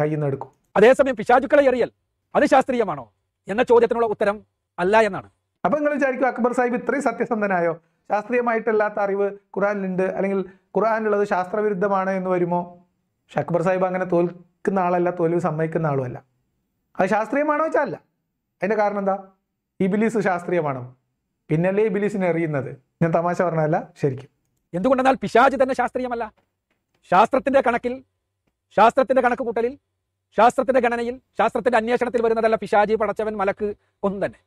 കയ്യിൽ നിന്ന് എടുക്കും അതേസമയം പിശാചുക്കളെ എറിയൽ അത് ശാസ്ത്രീയമാണോ എന്ന ചോദ്യത്തിനുള്ള ഉത്തരം അല്ല എന്നാണ് അപ്പം നിങ്ങൾ വിചാരിക്കും അക്ബർ സാഹിബ് ഇത്രയും സത്യസന്ധനായോ ശാസ്ത്രീയമായിട്ടല്ലാത്ത അറിവ് ഖുറാനിലുണ്ട് അല്ലെങ്കിൽ ഖുറാനിലുള്ളത് ശാസ്ത്രവിരുദ്ധമാണ് എന്ന് വരുമോ പക്ഷെ അക്ബർ സാഹിബ് അങ്ങനെ തോൽ ജയിക്കുന്ന ആളല്ല തോൽവ് സമ്മതിക്കുന്ന ആളുമല്ല അത് ശാസ്ത്രീയമാണോ വെച്ചാൽ അല്ല അതിൻ്റെ കാരണം എന്താ ഇബിലീസ് ശാസ്ത്രീയമാണോ പിന്നല്ലേ ഇബിലീസിനെ അറിയുന്നത് ഞാൻ തമാശ പറഞ്ഞതല്ല ശരിക്കും എന്തുകൊണ്ടെന്നാൽ പിശാജ് തന്നെ ശാസ്ത്രീയമല്ല ശാസ്ത്രത്തിന്റെ കണക്കിൽ ശാസ്ത്രത്തിന്റെ കണക്ക് കൂട്ടലിൽ ശാസ്ത്രത്തിന്റെ ഗണനയിൽ ശാസ്ത്രത്തിന്റെ അന്വേഷണത്തിൽ വരുന്നതല്ല പിശാജി പടച്ചവൻ മലക്ക് ഒന്നും തന്നെ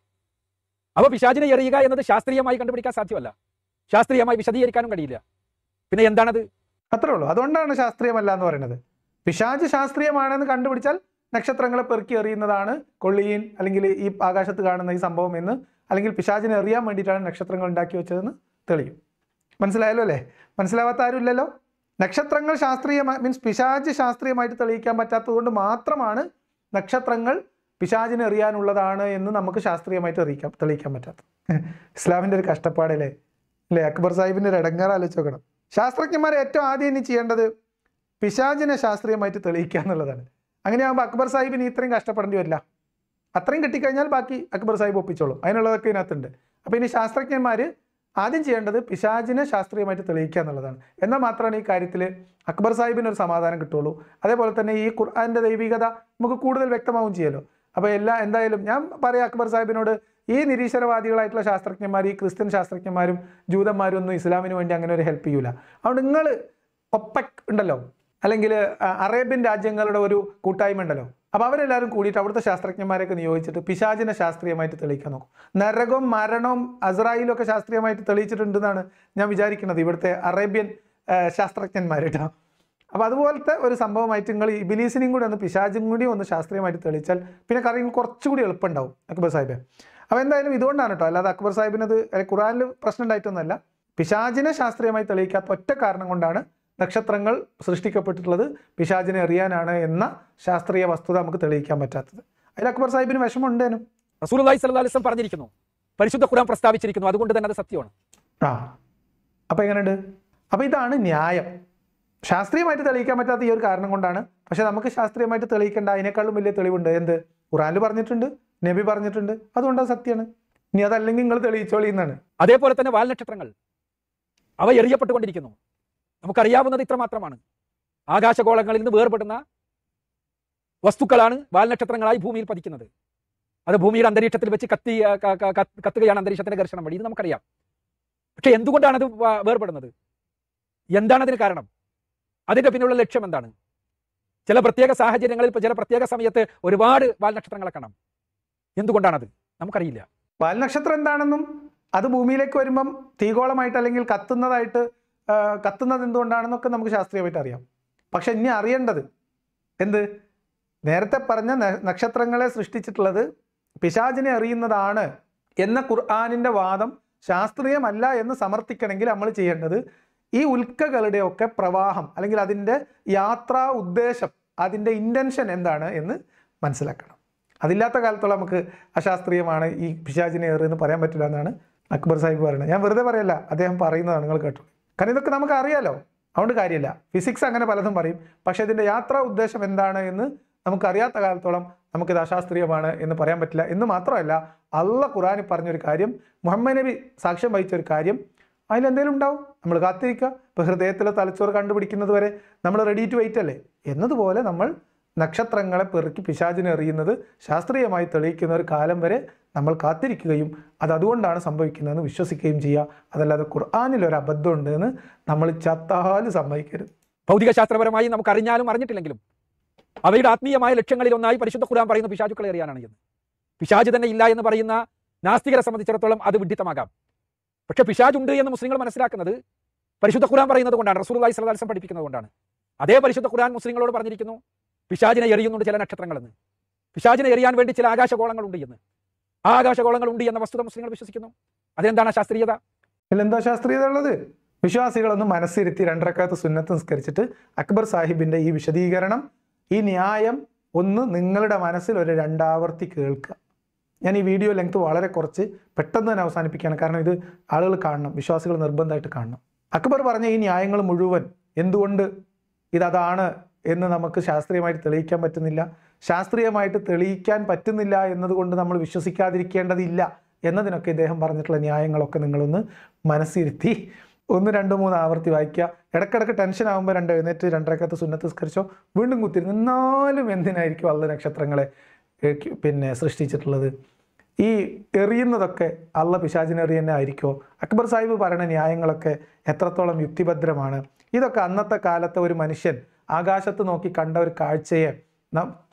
അപ്പൊ പിശാജിനെ എറിയുക എന്നത് ശാസ്ത്രീയമായി കണ്ടുപിടിക്കാൻ സാധ്യമല്ല ശാസ്ത്രീയമായി വിശദീകരിക്കാനും കഴിയില്ല പിന്നെ എന്താണത് അത്രേ ഉള്ളൂ അതുകൊണ്ടാണ് ശാസ്ത്രീയമല്ല എന്ന് പറയുന്നത് പിശാജ് ശാസ്ത്രീയമാണെന്ന് കണ്ടുപിടിച്ചാൽ നക്ഷത്രങ്ങളെ പെറുക്കി എറിയുന്നതാണ് കൊള്ളിയൻ അല്ലെങ്കിൽ ഈ ആകാശത്ത് കാണുന്ന ഈ സംഭവം എന്ന് അല്ലെങ്കിൽ പിശാജിനെ എറിയാൻ വേണ്ടിയിട്ടാണ് നക്ഷത്രങ്ങൾ ഉണ്ടാക്കി വെച്ചതെന്ന് തെളിയും മനസ്സിലായല്ലോ അല്ലേ മനസ്സിലാവാത്ത ആരുമില്ലല്ലോ നക്ഷത്രങ്ങൾ ശാസ്ത്രീയമായി മീൻസ് പിശാജ് ശാസ്ത്രീയമായിട്ട് തെളിയിക്കാൻ പറ്റാത്തതുകൊണ്ട് മാത്രമാണ് നക്ഷത്രങ്ങൾ പിശാജിനെ എറിയാനുള്ളതാണ് എന്ന് നമുക്ക് ശാസ്ത്രീയമായിട്ട് അറിയിക്കാം തെളിയിക്കാൻ പറ്റാത്തത് (laughs) ഇസ്ലാമിൻ്റെ ഒരു കഷ്ടപ്പാടല്ലേ അല്ലേ അക്ബർ സാഹിബിൻ്റെ ഒരു ഇടങ്ങാറ് ആലോചിച്ച് നോക്കണം ശാസ്ത്രജ്ഞന്മാർ ഏറ്റവും ആദ്യം ഇനി ചെയ്യേണ്ടത് പിശാചിനെ ശാസ്ത്രീയമായിട്ട് തെളിയിക്കുക എന്നുള്ളതാണ് അങ്ങനെയാകുമ്പോൾ അക്ബർ സാഹിബിന് ഇത്രയും കഷ്ടപ്പെടേണ്ടി വരില്ല അത്രയും കിട്ടിക്കഴിഞ്ഞാൽ ബാക്കി അക്ബർ സാഹിബ് ഒപ്പിച്ചോളും അതിനുള്ളതൊക്കെ ഇതിനകത്തുണ്ട് അപ്പോൾ ഇനി ശാസ്ത്രജ്ഞന്മാർ ആദ്യം ചെയ്യേണ്ടത് പിശാചിനെ ശാസ്ത്രീയമായിട്ട് തെളിയിക്കുക എന്നുള്ളതാണ് എന്നാൽ മാത്രമാണ് ഈ കാര്യത്തിൽ അക്ബർ സാഹിബിന് ഒരു സമാധാനം കിട്ടുള്ളൂ അതേപോലെ തന്നെ ഈ ഖുർആാൻ്റെ ദൈവികത നമുക്ക് കൂടുതൽ വ്യക്തമാവും ചെയ്യല്ലോ അപ്പോൾ എല്ലാ എന്തായാലും ഞാൻ പറയാം അക്ബർ സാഹിബിനോട് ഈ നിരീശ്വരവാദികളായിട്ടുള്ള ശാസ്ത്രജ്ഞന്മാർ ഈ ക്രിസ്ത്യൻ ശാസ്ത്രജ്ഞന്മാരും ജൂതന്മാരും ഒന്നും ഇസ്ലാമിന് വേണ്ടി അങ്ങനെ ഒരു ഹെൽപ്പ് ചെയ്യൂല അതുകൊണ്ട് നിങ്ങൾ ഒപ്പക് ഉണ്ടല്ലോ അല്ലെങ്കിൽ അറേബ്യൻ രാജ്യങ്ങളുടെ ഒരു കൂട്ടായ്മ ഉണ്ടല്ലോ അപ്പോൾ അവരെല്ലാവരും കൂടിയിട്ട് അവിടുത്തെ ശാസ്ത്രജ്ഞന്മാരെയൊക്കെ നിയോഗിച്ചിട്ട് പിശാചിനെ ശാസ്ത്രീയമായിട്ട് തെളിയിക്കാൻ നോക്കും നരകം മരണവും അസ്രായിലും ഒക്കെ ശാസ്ത്രീയമായിട്ട് തെളിയിച്ചിട്ടുണ്ടെന്നാണ് ഞാൻ വിചാരിക്കുന്നത് ഇവിടുത്തെ അറേബ്യൻ ശാസ്ത്രജ്ഞന്മാരുടെ അപ്പോൾ അതുപോലത്തെ ഒരു സംഭവമായിട്ട് നിങ്ങൾ ഇബിലീസിനെയും കൂടി ഒന്ന് പിശാചും കൂടി ഒന്ന് ശാസ്ത്രീയമായിട്ട് തെളിയിച്ചാൽ പിന്നെ കാര്യങ്ങൾ കുറച്ചുകൂടി എളുപ്പമുണ്ടാവും അക്ബർ സാഹിബ് അപ്പോൾ എന്തായാലും ഇതുകൊണ്ടാണ് കേട്ടോ അല്ലാതെ അക്ബർ സാഹിബിനത് ഖുറാനിൽ പ്രശ്നം ഉണ്ടായിട്ടൊന്നുമല്ല പിശാചിനെ ശാസ്ത്രീയമായി തെളിയിക്കാത്ത ഒറ്റ കാരണം കൊണ്ടാണ് നക്ഷത്രങ്ങൾ സൃഷ്ടിക്കപ്പെട്ടിട്ടുള്ളത് പിശാചിനെ അറിയാനാണ് എന്ന ശാസ്ത്രീയ വസ്തുത നമുക്ക് തെളിയിക്കാൻ പറ്റാത്തത് അതിൽ അക്ബർ സാഹിബിന് വിഷമമുണ്ടേനും റസൂലി സലഹ്ലിസ്ലം പറഞ്ഞിരിക്കുന്നു പരിശുദ്ധ കുടാൻ പ്രസ്താവിച്ചിരിക്കുന്നു അതുകൊണ്ട് തന്നെ അത് സത്യമാണ് ആ അപ്പൊ എങ്ങനെയുണ്ട് അപ്പൊ ഇതാണ് ന്യായം ശാസ്ത്രീയമായിട്ട് തെളിയിക്കാൻ പറ്റാത്ത ഈ ഒരു കാരണം കൊണ്ടാണ് പക്ഷെ നമുക്ക് ശാസ്ത്രീയമായിട്ട് തെളിയിക്കേണ്ട അതിനേക്കാളും വലിയ തെളിവുണ്ട് എന്ത് ഖുറാനിൽ പറഞ്ഞിട്ടുണ്ട് നബി പറഞ്ഞിട്ടുണ്ട് അതുകൊണ്ട് അത് സത്യമാണ് ഇനി അതല്ലെങ്കിൽ നിങ്ങൾ തെളിയിച്ചോളി എന്നാണ് അതേപോലെ തന്നെ വാൽനക്ഷത്രങ്ങൾ അവ എറിയപ്പെട്ടുകൊണ്ടിരിക്കുന്നു നമുക്കറിയാവുന്നത് ഇത്രമാത്രമാണ് ആകാശഗോളങ്ങളിൽ നിന്ന് വേർപെടുന്ന വസ്തുക്കളാണ് വാൽനക്ഷത്രങ്ങളായി ഭൂമിയിൽ പതിക്കുന്നത് അത് ഭൂമിയുടെ അന്തരീക്ഷത്തിൽ വെച്ച് കത്തി കത്തുകയാണ് അന്തരീക്ഷത്തിന്റെ ഘർഷണം വഴി ഇത് നമുക്കറിയാം പക്ഷെ എന്തുകൊണ്ടാണ് അത് വേർപെടുന്നത് എന്താണ് അതിന് കാരണം അതിന്റെ പിന്നിലുള്ള ലക്ഷ്യം എന്താണ് ചില പ്രത്യേക സാഹചര്യങ്ങളിൽ ചില പ്രത്യേക സമയത്ത് ഒരുപാട് വാൽനക്ഷത്രങ്ങളെ കാണാം എന്തുകൊണ്ടാണത് നമുക്കറിയില്ല വാൽനക്ഷത്രം എന്താണെന്നും അത് ഭൂമിയിലേക്ക് വരുമ്പം തീകോളമായിട്ട് അല്ലെങ്കിൽ കത്തുന്നതായിട്ട് കത്തുന്നത് എന്തുകൊണ്ടാണെന്നൊക്കെ നമുക്ക് ശാസ്ത്രീയമായിട്ട് അറിയാം പക്ഷെ ഇനി അറിയേണ്ടത് എന്ത് നേരത്തെ പറഞ്ഞ നക്ഷത്രങ്ങളെ സൃഷ്ടിച്ചിട്ടുള്ളത് പിശാചിനെ അറിയുന്നതാണ് എന്ന ഖുർആാനിൻ്റെ വാദം ശാസ്ത്രീയമല്ല എന്ന് സമർത്ഥിക്കണമെങ്കിൽ നമ്മൾ ചെയ്യേണ്ടത് ഈ ഉൽക്കകളുടെയൊക്കെ പ്രവാഹം അല്ലെങ്കിൽ അതിൻ്റെ യാത്രാ ഉദ്ദേശം അതിൻ്റെ ഇൻറ്റൻഷൻ എന്താണ് എന്ന് മനസ്സിലാക്കണം അതില്ലാത്ത കാലത്തോളം നമുക്ക് അശാസ്ത്രീയമാണ് ഈ പിശാചിനെ ഏറിയെന്ന് പറയാൻ പറ്റില്ല എന്നാണ് അക്ബർ സാഹിബ് പറയുന്നത് ഞാൻ വെറുതെ പറയല്ല അദ്ദേഹം പറയുന്നതാണ് നിങ്ങൾ കേട്ടോ കാരണം ഇതൊക്കെ നമുക്ക് അറിയാലോ അതുകൊണ്ട് കാര്യമില്ല ഫിസിക്സ് അങ്ങനെ പലതും പറയും പക്ഷേ ഇതിൻ്റെ യാത്രാ ഉദ്ദേശം എന്താണ് എന്ന് നമുക്കറിയാത്ത കാലത്തോളം നമുക്കിത് അശാസ്ത്രീയമാണ് എന്ന് പറയാൻ പറ്റില്ല എന്ന് മാത്രമല്ല അള്ള ഖുറാനിൽ പറഞ്ഞൊരു കാര്യം മുഹമ്മദ് നബി സാക്ഷ്യം വഹിച്ച ഒരു കാര്യം അതിലെന്തേലും ഉണ്ടാവും നമ്മൾ കാത്തിരിക്കുക ഇപ്പോൾ ഹൃദയത്തിലെ തലച്ചോറ് കണ്ടുപിടിക്കുന്നത് വരെ നമ്മൾ റെഡി ടു വെയിറ്റ് അല്ലേ എന്നതുപോലെ നമ്മൾ നക്ഷത്രങ്ങളെ പെറുക്കി പിശാചിനെ എറിയുന്നത് ശാസ്ത്രീയമായി തെളിയിക്കുന്ന ഒരു കാലം വരെ നമ്മൾ കാത്തിരിക്കുകയും അത് അതുകൊണ്ടാണ് സംഭവിക്കുന്നതെന്ന് വിശ്വസിക്കുകയും ചെയ്യുക അതല്ലാതെ ഖുർആാനിൽ ഒരു അബദ്ധമുണ്ട് എന്ന് നമ്മൾ ചത്താലും സമ്മതിക്കരുത് ഭൗതികശാസ്ത്രപരമായി നമുക്ക് അറിഞ്ഞാലും അറിഞ്ഞിട്ടില്ലെങ്കിലും അവയുടെ ആത്മീയമായ ലക്ഷ്യങ്ങളിൽ ഒന്നായി പരിശുദ്ധ ഖുർആൻ പറയുന്ന പിശാചുക്കളെ അറിയാനാണ് എന്ന് പിശാജ് തന്നെ ഇല്ല എന്ന് പറയുന്ന നാസ്തികരെ സംബന്ധിച്ചിടത്തോളം അത് വിഡിത്തമാകാം പക്ഷെ പിശാജുണ്ട് എന്ന് മുസ്ലിങ്ങൾ മനസ്സിലാക്കുന്നത് പരിശുദ്ധ ഖുർആൻ പറയുന്നത് കൊണ്ടാണ് റസൂർ അലൈഹി സ്വലാസം പഠിപ്പിക്കുന്നത് കൊണ്ടാണ് അതേ പരിശുദ്ധ ഖുർആൻ മുസ്ലിങ്ങളോട് പറഞ്ഞിരിക്കുന്നു പിശാചിനെ എറിയുന്നുണ്ട് ചില നക്ഷത്രങ്ങളെന്ന് പിശാചിനെ എറിയാൻ വേണ്ടി ചില ആകാശഗോളങ്ങളുണ്ട് എന്ന് ആ ആകാശഗോളങ്ങളുണ്ട് എന്ന വസ്തുത മുസ്ലിങ്ങൾ വിശ്വസിക്കുന്നു അതിനെന്താണ് ശാസ്ത്രീയത എന്താ ശാസ്ത്രീയത ഉള്ളത് വിശ്വാസികളൊന്നും മനസ്സിരുത്തി രണ്ടരക്കാത്ത സുന്നത്ത് നിസ്കരിച്ചിട്ട് അക്ബർ സാഹിബിന്റെ ഈ വിശദീകരണം ഈ ന്യായം ഒന്ന് നിങ്ങളുടെ മനസ്സിൽ ഒരു രണ്ടാവർത്തി കേൾക്കുക ഞാൻ ഈ വീഡിയോ ലെങ്ത് വളരെ കുറച്ച് പെട്ടെന്ന് തന്നെ അവസാനിപ്പിക്കുകയാണ് കാരണം ഇത് ആളുകൾ കാണണം വിശ്വാസികൾ നിർബന്ധമായിട്ട് കാണണം അക്ബർ പറഞ്ഞ ഈ ന്യായങ്ങൾ മുഴുവൻ എന്തുകൊണ്ട് ഇതാണ് എന്ന് നമുക്ക് ശാസ്ത്രീയമായിട്ട് തെളിയിക്കാൻ പറ്റുന്നില്ല ശാസ്ത്രീയമായിട്ട് തെളിയിക്കാൻ പറ്റുന്നില്ല എന്നതുകൊണ്ട് നമ്മൾ വിശ്വസിക്കാതിരിക്കേണ്ടതില്ല എന്നതിനൊക്കെ ഇദ്ദേഹം പറഞ്ഞിട്ടുള്ള ന്യായങ്ങളൊക്കെ നിങ്ങളൊന്ന് മനസ്സിരുത്തി ഒന്ന് രണ്ട് മൂന്ന് ആവർത്തി വായിക്കുക ഇടക്കിടക്ക് ടെൻഷൻ ആകുമ്പോൾ രണ്ട് എഴുന്നേറ്റ് രണ്ടരക്കത്ത് സുന്നത്ത് സ്കരിച്ചോ വീണ്ടും കുത്തിരുന്ന് എന്നാലും എന്തിനായിരിക്കും അള്ള നക്ഷത്രങ്ങളെ പിന്നെ സൃഷ്ടിച്ചിട്ടുള്ളത് ഈ എറിയുന്നതൊക്കെ അള്ള പിശാചിനെറിയന്നെ ആയിരിക്കോ അക്ബർ സാഹിബ് പറയുന്ന ന്യായങ്ങളൊക്കെ എത്രത്തോളം യുക്തിഭദ്രമാണ് ഇതൊക്കെ അന്നത്തെ കാലത്തെ ഒരു മനുഷ്യൻ ആകാശത്ത് നോക്കി കണ്ട ഒരു കാഴ്ചയെ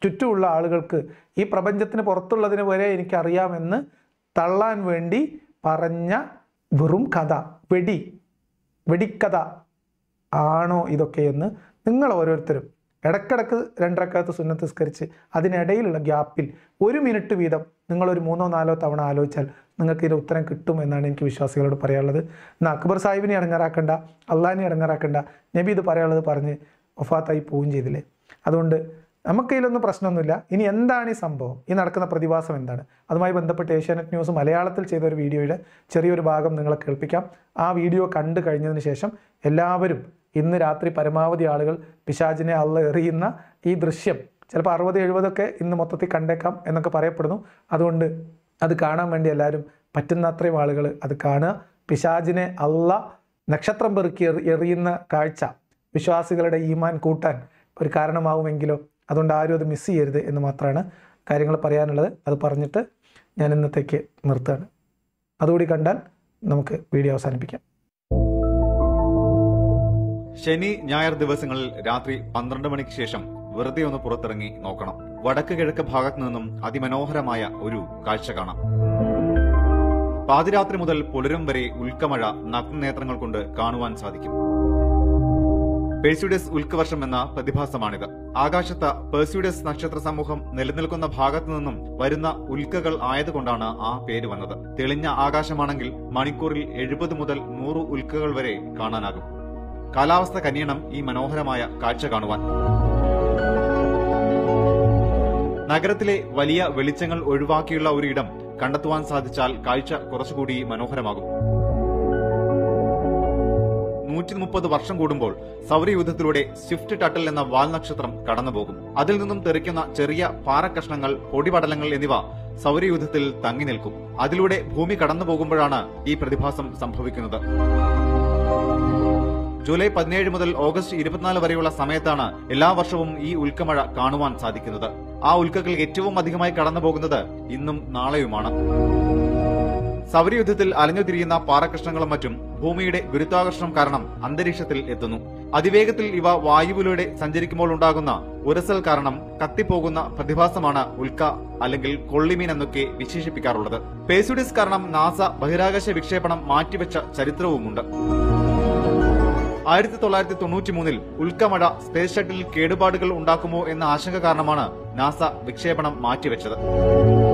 ചുറ്റുമുള്ള ആളുകൾക്ക് ഈ പ്രപഞ്ചത്തിന് പുറത്തുള്ളതിന് വരെ എനിക്കറിയാമെന്ന് തള്ളാൻ വേണ്ടി പറഞ്ഞ വെറും കഥ വെടി വെടിക്കഥ ആണോ ഇതൊക്കെയെന്ന് നിങ്ങൾ ഓരോരുത്തരും ഇടക്കിടക്ക് രണ്ടരക്കകത്ത് സുന്നത്തിസ്കരിച്ച് അതിനിടയിലുള്ള ഗ്യാപ്പിൽ ഒരു മിനിറ്റ് വീതം നിങ്ങളൊരു മൂന്നോ നാലോ തവണ ആലോചിച്ചാൽ നിങ്ങൾക്ക് ഇതിന് ഉത്തരം കിട്ടും എന്നാണ് എനിക്ക് വിശ്വാസികളോട് പറയാനുള്ളത് എന്നാൽ അക്ബർ സാഹിബിനെ ഇടങ്ങാറാക്കണ്ട അള്ളാഹിനെ ഇടങ്ങാറാക്കണ്ട നബി ഇത് പറയാനുള്ളത് പറഞ്ഞ് ഒഫാത്തായി പോവുകയും ചെയ്തില്ലേ അതുകൊണ്ട് നമുക്ക് ഇതിലൊന്നും പ്രശ്നമൊന്നുമില്ല ഇനി എന്താണ് ഈ സംഭവം ഈ നടക്കുന്ന പ്രതിഭാസം എന്താണ് അതുമായി ബന്ധപ്പെട്ട് ഏഷ്യാനെറ്റ് ന്യൂസ് മലയാളത്തിൽ ചെയ്ത ഒരു വീഡിയോയുടെ ചെറിയൊരു ഭാഗം നിങ്ങളെ കേൾപ്പിക്കാം ആ വീഡിയോ കണ്ടു കഴിഞ്ഞതിന് ശേഷം എല്ലാവരും ഇന്ന് രാത്രി പരമാവധി ആളുകൾ പിശാചിനെ അള്ള എറിയുന്ന ഈ ദൃശ്യം ചിലപ്പോൾ അറുപത് എഴുപതൊക്കെ ഇന്ന് മൊത്തത്തിൽ കണ്ടേക്കാം എന്നൊക്കെ പറയപ്പെടുന്നു അതുകൊണ്ട് അത് കാണാൻ വേണ്ടി എല്ലാവരും പറ്റുന്ന അത്രയും ആളുകൾ അത് കാണുക പിശാജിനെ അള്ള നക്ഷത്രം പെറുക്കി എറിയുന്ന കാഴ്ച വിശ്വാസികളുടെ ഈമാൻ കൂട്ടാൻ ഒരു കാരണമാവുമെങ്കിലോ അതുകൊണ്ട് ആരും അത് മിസ് ചെയ്യരുത് എന്ന് മാത്രമാണ് കാര്യങ്ങൾ പറയാനുള്ളത് അത് പറഞ്ഞിട്ട് ഞാൻ ഇന്നത്തേക്ക് നിർത്തുകയാണ് അതുകൂടി കണ്ടാൽ നമുക്ക് വീഡിയോ അവസാനിപ്പിക്കാം ശനി ഞായർ ദിവസങ്ങളിൽ രാത്രി പന്ത്രണ്ട് മണിക്ക് ശേഷം വെറുതെ ഒന്ന് പുറത്തിറങ്ങി നോക്കണം വടക്ക് കിഴക്ക് ഭാഗത്തു നിന്നും അതിമനോഹരമായ ഒരു കാഴ്ച കാണാം പാതിരാത്രി മുതൽ പുലരും വരെ ഉൽക്കമഴ നഗ്നനേത്രങ്ങൾ കൊണ്ട് കാണുവാൻ സാധിക്കും പെഴ്സ്യൂഡസ് ഉൽക്കവർഷം എന്ന പ്രതിഭാസമാണിത് ആകാശത്ത് പെഴ്സ്യൂഡസ് നക്ഷത്ര സമൂഹം നിലനിൽക്കുന്ന ഭാഗത്തു നിന്നും വരുന്ന ഉൽക്കകൾ ആയതുകൊണ്ടാണ് ആ പേര് വന്നത് തെളിഞ്ഞ ആകാശമാണെങ്കിൽ മണിക്കൂറിൽ എഴുപത് മുതൽ നൂറ് ഉൽക്കകൾ വരെ കാണാനാകും കാലാവസ്ഥ കനിയണം ഈ മനോഹരമായ കാഴ്ച കാണുവാൻ നഗരത്തിലെ വലിയ വെളിച്ചങ്ങൾ ഒഴിവാക്കിയുള്ള ഒരു ഇടം കണ്ടെത്തുവാൻ സാധിച്ചാൽ കാഴ്ച കുറച്ചുകൂടി മനോഹരമാകും നൂറ്റി മുപ്പത് വർഷം കൂടുമ്പോൾ സൗരയൂഥത്തിലൂടെ സ്വിഫ്റ്റ് ടട്ടൽ എന്ന വാൽനക്ഷത്രം കടന്നുപോകും അതിൽ നിന്നും തെറിക്കുന്ന ചെറിയ പാറക്കഷ്ണങ്ങൾ പൊടിപടലങ്ങൾ എന്നിവ സൗരയൂഥത്തിൽ തങ്ങി നിൽക്കും അതിലൂടെ ഭൂമി കടന്നുപോകുമ്പോഴാണ് ഈ പ്രതിഭാസം സംഭവിക്കുന്നത് ജൂലൈ പതിനേഴ് മുതൽ ഓഗസ്റ്റ് ഇരുപത്തിനാല് വരെയുള്ള സമയത്താണ് എല്ലാ വർഷവും ഈ ഉൽക്കമഴ കാണുവാൻ സാധിക്കുന്നത് ആ ഉൽക്കകൾ ഏറ്റവും അധികമായി കടന്നുപോകുന്നത് ഇന്നും നാളെയുമാണ് സൗരയുദ്ധത്തിൽ അലഞ്ഞുതിരിയുന്ന പാറകഷ്ണങ്ങളും മറ്റും ഭൂമിയുടെ ഗുരുത്വാകർഷണം കാരണം അന്തരീക്ഷത്തിൽ എത്തുന്നു അതിവേഗത്തിൽ ഇവ വായുവിലൂടെ സഞ്ചരിക്കുമ്പോൾ ഉണ്ടാകുന്ന ഉരസൽ കാരണം കത്തിപ്പോകുന്ന പ്രതിഭാസമാണ് ഉൽക്ക അല്ലെങ്കിൽ കൊള്ളിമീൻ എന്നൊക്കെ വിശേഷിപ്പിക്കാറുള്ളത് പേസുഡിസ് കാരണം നാസ ബഹിരാകാശ വിക്ഷേപണം മാറ്റിവെച്ച ചരിത്രവുമുണ്ട് ആയിരത്തി തൊള്ളായിരത്തി തൊണ്ണൂറ്റി മൂന്നിൽ ഉൽക്കമഴ സ്പേസ് ഷട്ടിൽ കേടുപാടുകൾ ഉണ്ടാക്കുമോ എന്ന ആശങ്ക കാരണമാണ് നാസ വിക്ഷേപണം മാറ്റിവെച്ചത്